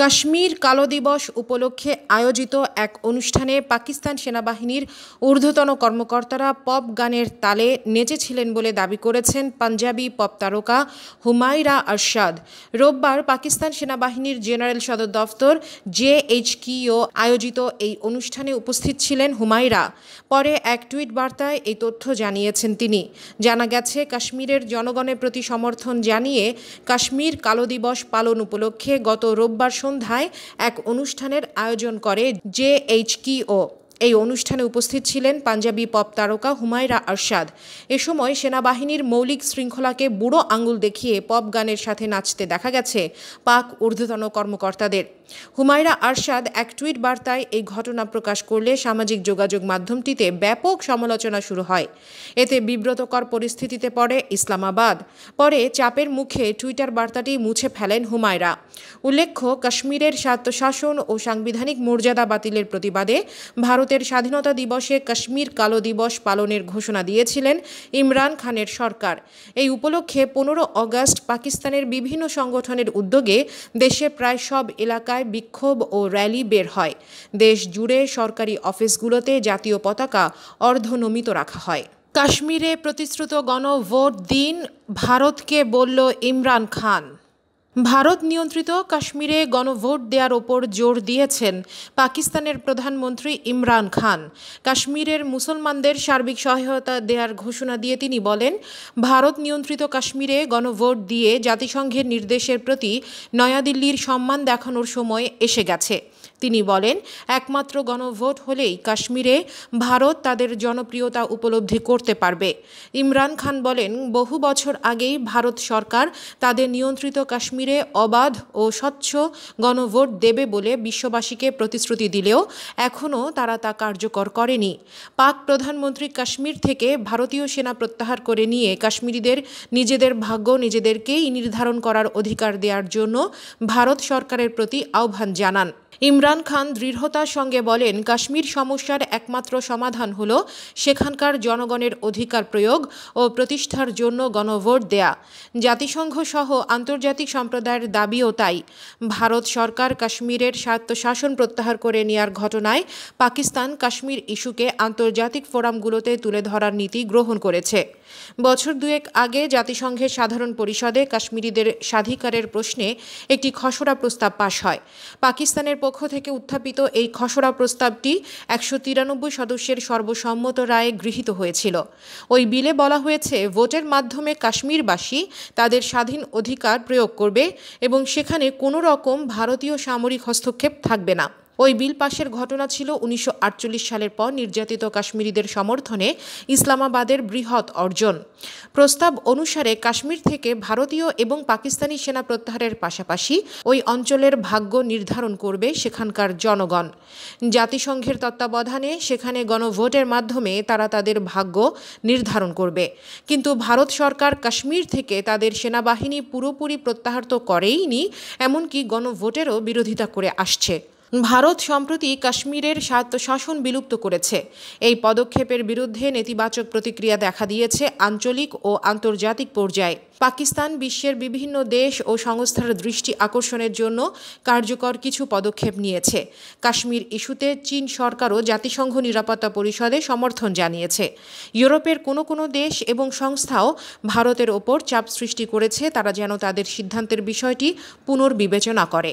কাশ্মীর কালো দিবস উপলক্ষে আয়োজিত এক অনুষ্ঠানে পাকিস্তান সেনাবাহিনীর ঊর্ধ্বতন কর্মকর্তারা পপ গানের তালে নেচেছিলেন বলে দাবি করেছেন পাঞ্জাবি পপ তারকা হুমায়রা আরশাদ রোববার পাকিস্তান সেনাবাহিনীর জেনারেল সদর দফতর কিও আয়োজিত এই অনুষ্ঠানে উপস্থিত ছিলেন হুমায়রা পরে এক টুইট বার্তায় এই তথ্য জানিয়েছেন তিনি জানা গেছে কাশ্মীরের জনগণের প্রতি সমর্থন জানিয়ে কাশ্মীর কালো দিবস পালন উপলক্ষে গত রোববার সন্ধ্যায় এক অনুষ্ঠানের আয়োজন করে জে এইচ কিও এই অনুষ্ঠানে উপস্থিত ছিলেন পাঞ্জাবি পপ তারকা হুমায়রা আরশাদ এ সময় সেনাবাহিনীর মৌলিক শৃঙ্খলাকে বুড়ো আঙুল দেখিয়ে পপ গানের সাথে নাচতে দেখা গেছে পাক ঊর্ধ্বতন কর্মকর্তাদের হুমায়রা আরশাদ এক টুইট বার্তায় এই ঘটনা প্রকাশ করলে সামাজিক যোগাযোগ মাধ্যমটিতে ব্যাপক সমালোচনা শুরু হয় এতে বিব্রতকর পরিস্থিতিতে পড়ে ইসলামাবাদ পরে চাপের মুখে টুইটার বার্তাটি মুছে ফেলেন হুমায়রা উল্লেখ্য কাশ্মীরের স্বায়ত্তশাসন ও সাংবিধানিক মর্যাদা বাতিলের প্রতিবাদে ভারতের স্বাধীনতা দিবসে কাশ্মীর কালো দিবস পালনের ঘোষণা দিয়েছিলেন ইমরান খানের সরকার এই উপলক্ষে পনেরো অগাস্ট পাকিস্তানের বিভিন্ন সংগঠনের উদ্যোগে দেশে প্রায় সব এলাকা এলাকায় বিক্ষোভ ও র্যালি বের হয় দেশ জুড়ে সরকারি অফিসগুলোতে জাতীয় পতাকা অর্ধনমিত রাখা হয় কাশ্মীরে প্রতিশ্রুত গণভোট দিন ভারতকে বলল ইমরান খান ভারত নিয়ন্ত্রিত কাশ্মীরে গণভোট দেওয়ার ওপর জোর দিয়েছেন পাকিস্তানের প্রধানমন্ত্রী ইমরান খান কাশ্মীরের মুসলমানদের সার্বিক সহায়তা দেওয়ার ঘোষণা দিয়ে তিনি বলেন ভারত নিয়ন্ত্রিত কাশ্মীরে গণভোট দিয়ে জাতিসংঘের নির্দেশের প্রতি নয়াদিল্লির সম্মান দেখানোর সময় এসে গেছে তিনি বলেন একমাত্র গণভোট হলেই কাশ্মীরে ভারত তাদের জনপ্রিয়তা উপলব্ধি করতে পারবে ইমরান খান বলেন বহু বছর আগেই ভারত সরকার তাদের নিয়ন্ত্রিত কাশ্মীর কাশ্মীরে অবাধ ও স্বচ্ছ গণভোট দেবে বলে বিশ্ববাসীকে প্রতিশ্রুতি দিলেও এখনও তারা তা কার্যকর করেনি পাক প্রধানমন্ত্রী কাশ্মীর থেকে ভারতীয় সেনা প্রত্যাহার করে নিয়ে কাশ্মীরিদের নিজেদের ভাগ্য নিজেদেরকেই নির্ধারণ করার অধিকার দেওয়ার জন্য ভারত সরকারের প্রতি আহ্বান জানান ইমরান খান দৃঢ়তার সঙ্গে বলেন কাশ্মীর সমস্যার একমাত্র সমাধান হল সেখানকার জনগণের অধিকার প্রয়োগ ও প্রতিষ্ঠার জন্য গণভোট দেয়া জাতিসংঘ সহ আন্তর্জাতিক সম্প্রদায়ের দাবিও তাই ভারত সরকার কাশ্মীরের স্বায়ত্তশাসন প্রত্যাহার করে নেয়ার ঘটনায় পাকিস্তান কাশ্মীর ইস্যুকে আন্তর্জাতিক ফোরামগুলোতে তুলে ধরার নীতি গ্রহণ করেছে বছর দুয়েক আগে জাতিসংঘের সাধারণ পরিষদে কাশ্মীরিদের স্বাধিকারের প্রশ্নে একটি খসড়া প্রস্তাব পাশ হয় পাকিস্তানের পক্ষ থেকে উত্থাপিত এই খসড়া প্রস্তাবটি একশো তিরানব্বই সদস্যের সর্বসম্মত রায়ে গৃহীত হয়েছিল ওই বিলে বলা হয়েছে ভোটের মাধ্যমে কাশ্মীরবাসী তাদের স্বাধীন অধিকার প্রয়োগ করবে এবং সেখানে কোনো রকম ভারতীয় সামরিক হস্তক্ষেপ থাকবে না ওই বিল পাশের ঘটনা ছিল উনিশশো সালের পর নির্যাতিত কাশ্মীরিদের সমর্থনে ইসলামাবাদের বৃহৎ অর্জন প্রস্তাব অনুসারে কাশ্মীর থেকে ভারতীয় এবং পাকিস্তানি সেনা প্রত্যাহারের পাশাপাশি ওই অঞ্চলের ভাগ্য নির্ধারণ করবে সেখানকার জনগণ জাতিসংঘের তত্ত্বাবধানে সেখানে গণভোটের মাধ্যমে তারা তাদের ভাগ্য নির্ধারণ করবে কিন্তু ভারত সরকার কাশ্মীর থেকে তাদের সেনাবাহিনী পুরোপুরি প্রত্যাহার তো করেইনি এমনকি গণভোটেরও বিরোধিতা করে আসছে ভারত সম্প্রতি কাশ্মীরের স্বায়ত্তশাসন বিলুপ্ত করেছে এই পদক্ষেপের বিরুদ্ধে নেতিবাচক প্রতিক্রিয়া দেখা দিয়েছে আঞ্চলিক ও আন্তর্জাতিক পর্যায়ে পাকিস্তান বিশ্বের বিভিন্ন দেশ ও সংস্থার দৃষ্টি আকর্ষণের জন্য কার্যকর কিছু পদক্ষেপ নিয়েছে কাশ্মীর ইস্যুতে চীন সরকারও জাতিসংঘ নিরাপত্তা পরিষদে সমর্থন জানিয়েছে ইউরোপের কোনো কোনো দেশ এবং সংস্থাও ভারতের ওপর চাপ সৃষ্টি করেছে তারা যেন তাদের সিদ্ধান্তের বিষয়টি পুনর্বিবেচনা করে